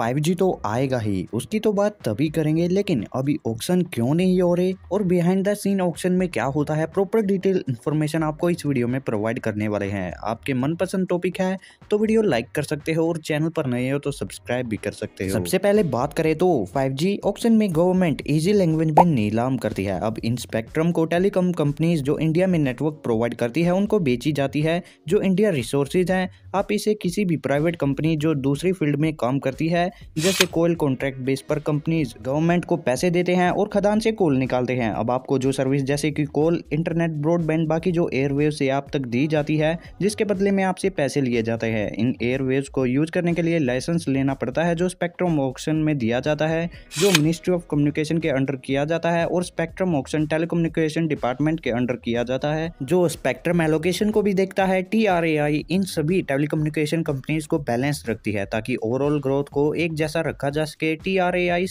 जी तो आएगा ही उसकी तो बात तभी करेंगे लेकिन अभी ऑक्शन क्यों नहीं हो रहे और बिहाइंड द सीन ऑक्शन में क्या होता है प्रॉपर डिटेल इन्फॉर्मेशन आपको इस वीडियो में प्रोवाइड करने वाले हैं आपके मनपसंद टॉपिक है तो वीडियो लाइक कर सकते हो और चैनल पर नए हो तो सब्सक्राइब भी कर सकते हो सबसे पहले बात करें तो 5G ऑक्शन में गवर्नमेंट इजी लैंग्वेज में नीलाम करती है अब इन स्पेक्ट्रम को टेलीकॉम कंपनीज जो इंडिया में नेटवर्क प्रोवाइड करती है उनको बेची जाती है जो इंडिया रिसोर्सेज हैं आप इसे किसी भी प्राइवेट कंपनी जो दूसरी फील्ड में काम करती है जैसे कोयल कॉन्ट्रैक्ट बेस पर कंपनीज गवर्नमेंट को पैसे देते हैं और खदान से कोल निकालते हैं अब आपको जो सर्विस जैसे कि कोल इंटरनेट ब्रॉडबैंड बाकी जो एयरवेव से आप तक दी जाती है जिसके बदले में आपसे पैसे लिए जाते हैं इन एयरवेव को यूज करने के लिए लाइसेंस लेना पड़ता है जो स्पेक्ट्रम ऑक्शन में दिया जाता है जो मिनिस्ट्री ऑफ कम्युनिकेशन के अंडर किया जाता है और स्पेक्ट्रम ऑक्शन टेलीकम्युनिकेशन डिपार्टमेंट के अंडर किया जाता है जो स्पेक्ट्रम एलोकेशन को भी देखता है टी इन सभी टेलीकम्युनिकेशन कंपनीज को बैलेंस रखती है ताकि ओवरऑल ग्रोथ को एक जैसा रखा जा सके टी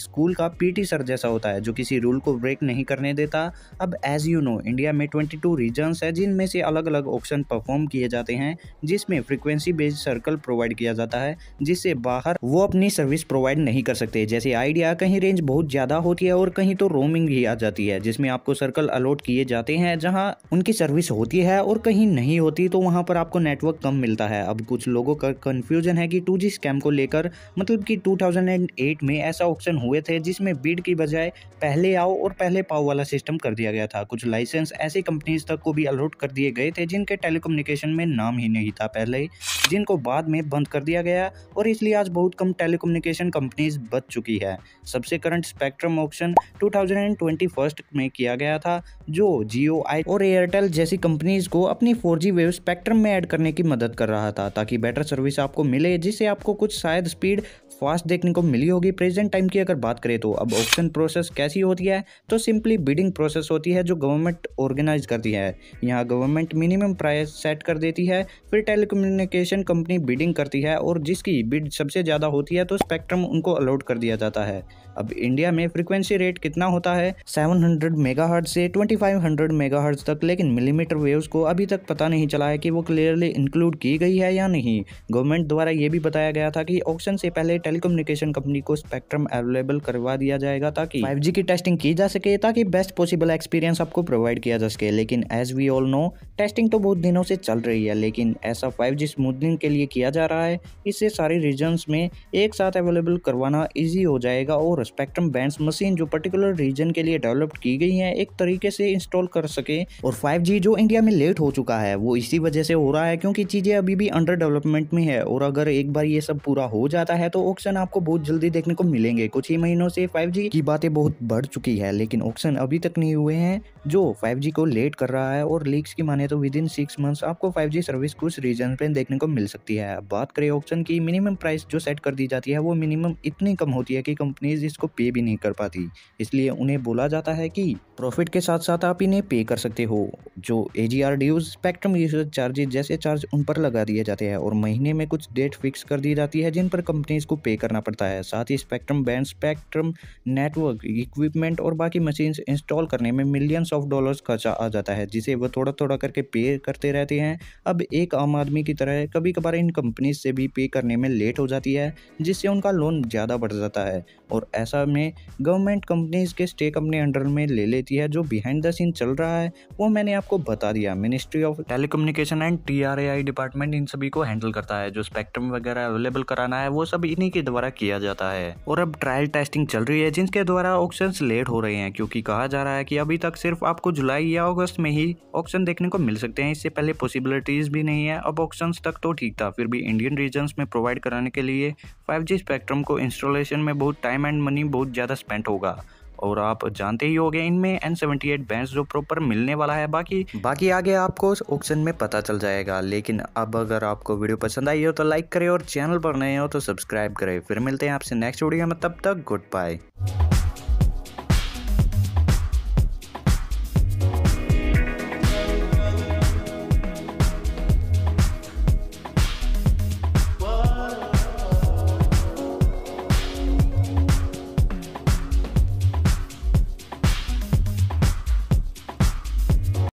स्कूल का पीटी सर जैसा होता है जो किसी रूल को ब्रेक नहीं करने देता अब एज यू नो इंडिया में ट्वेंटी टू रीजन्स है जिनमें से अलग अलग ऑप्शन परफॉर्म किए जाते हैं जिसमें फ्रिक्वेंसी बेस्ड सर्कल प्रोवाइड किया जाता है जिससे बाहर वो अपनी सर्विस प्रोवाइड नहीं कर सकते जैसे आइडिया कहीं रेंज बहुत ज़्यादा होती है और कहीं तो रोमिंग ही आ जाती है जिसमें आपको सर्कल अलॉट किए जाते हैं जहाँ उनकी सर्विस होती है और कहीं नहीं होती तो वहाँ पर आपको नेटवर्क कम मिलता है अब कुछ लोगों का कन्फ्यूजन है कि टू स्कैम को लेकर मतलब कि 2008 में ऐसा ऑप्शन हुए थे जिसमें बीड की बजाय पहले आओ और पहले पाओ वाला सिस्टम कर दिया गया था कुछ लाइसेंस ऐसी कंपनीज तक को भी अलॉट कर दिए गए थे जिनके टेलीकम्युनिकेशन में नाम ही नहीं था पहले जिनको बाद में बंद कर दिया गया और इसलिए आज बहुत कम टेलीकम्युनिकेशन कंपनीज बच चुकी है सबसे current spectrum option two thousand में किया गया था जो जियो आई और एयरटेल जैसी कंपनीज को अपनी फोर वेव स्पेक्ट्रम में ऐड करने की मदद कर रहा था ताकि बेटर सर्विस आपको मिले जिससे आपको कुछ शायद स्पीड फास्ट देखने को मिली होगी प्रेजेंट टाइम की अगर बात करें तो अब ऑप्शन प्रोसेस कैसी होती है तो सिंपली बिडिंग प्रोसेस होती है जो गवर्नमेंट ऑर्गेनाइज करती है यहाँ गवर्नमेंट मिनिमम प्राइस सेट कर देती है फिर टेलीकम्युनिकेशन कंपनी बिडिंग करती है और जिसकी बिड सबसे ज़्यादा होती है तो स्पेक्ट्रम उनको अलॉट कर दिया जाता है अब इंडिया में फ्रिक्वेंसी रेट कितना होता है 700 मेगाहर्ट्ज से 2500 मेगाहर्ट्ज तक लेकिन मिलीमीटर वेव्स को अभी तक पता नहीं चला है कि वो क्लियरली इंक्लूड की गई है या नहीं गवर्नमेंट द्वारा ये भी बताया गया था कि ऑक्शन से पहले टेलीकम्युनिकेशन कंपनी को स्पेक्ट्रम अवेलेबल करवा दिया जाएगा ताकि फाइव की टेस्टिंग की जा सके ताकि बेस्ट पॉसिबल एक्सपीरियंस आपको प्रोवाइड किया जा सके लेकिन as we all know testing तो बहुत दिनों से चल रही है लेकिन ऐसा फाइव जी स्मूथनिंग के लिए किया जा रहा है इससे सारे रीजन में एक साथ अवेलेबल करवाना ईजी हो जाएगा और स्पेक्ट्रम बैंड मशीन जो पर्टिकुलर रीजन के लिए डेवलप्ड की गई है एक तरीके से इंस्टॉल कर सके और फाइव जो इंडिया में लेट हो चुका है वो इसी वजह से हो रहा है क्योंकि चीज़ें अभी भी अंडर डेवलपमेंट में है और अगर एक बार ये सब पूरा हो जाता है तो ऑप्शन आपको बहुत जल्दी देखने को मिलेंगे कुछ ही महीनों से 5G की बातें बहुत बढ़ चुकी है लेकिन ऑप्शन अभी तक नहीं हुए हैं जो 5G को लेट कर रहा है और लीक्स की माने तो विद इन सिक्स मंथ्स आपको 5G सर्विस कुछ रीजन पे देखने को मिल सकती है बात करें ऑप्शन की मिनिमम प्राइस जो सेट कर दी जाती है वो मिनिमम इतनी कम होती है की कंपनीज इसको पे भी नहीं कर पाती इसलिए उन्हें बोला जाता है की प्रॉफिट के साथ साथ आप इन्हें पे कर सकते हो जो A G R D use spectrum user charges जैसे चार्ज उन पर लगा दिए जाते हैं और महीने में कुछ डेट फिक्स कर दी जाती है जिन पर कंपनीज को पे करना पड़ता है साथ ही spectrum band spectrum network equipment और बाकी मशीन्स इंस्टॉल करने में मिलियंस ऑफ डॉलर्स खर्चा आ जाता है जिसे वह थोड़ा थोड़ा करके पे करते रहते हैं अब एक आम आदमी की तरह कभी कभार इन कंपनीज से भी पे करने में लेट हो जाती है जिससे उनका लोन ज़्यादा बढ़ जाता है और ऐसा में गवर्नमेंट कंपनीज के स्टेक अपने अंडर में ले लेती है जो बिहाइंड द सीन चल रहा है वो मैंने आपको आपको बता दिया ministry of telecommunication and TRAI department इन सभी को हैंडल करता है जो स्पेक्ट्रम वगैरह अवेलेबल कराना है वो सब इन्हीं के द्वारा किया जाता है और अब ट्रायल टेस्टिंग चल रही है जिनके द्वारा ऑप्शन लेट हो रहे हैं क्योंकि कहा जा रहा है की अभी तक सिर्फ आपको जुलाई या अगस्त में ही ऑप्शन देखने को मिल सकते हैं इससे पहले पॉसिबिलिटीज भी नहीं है अब ऑप्शन तक तो ठीक था फिर भी इंडियन रीजन में प्रोवाइड कराने के लिए फाइव स्पेक्ट्रम को इंस्टॉलेशन में बहुत टाइम एंड मनी बहुत ज़्यादा स्पेंड होगा और आप जानते ही हो गए इनमें एन सेवेंटी एट बैंस जो प्रॉपर मिलने वाला है बाकी बाकी आगे आपको ऑप्शन में पता चल जाएगा लेकिन अब अगर आपको वीडियो पसंद आई हो तो लाइक करें और चैनल पर नए हो तो सब्सक्राइब करें फिर मिलते हैं आपसे नेक्स्ट वीडियो में तब तक गुड बाय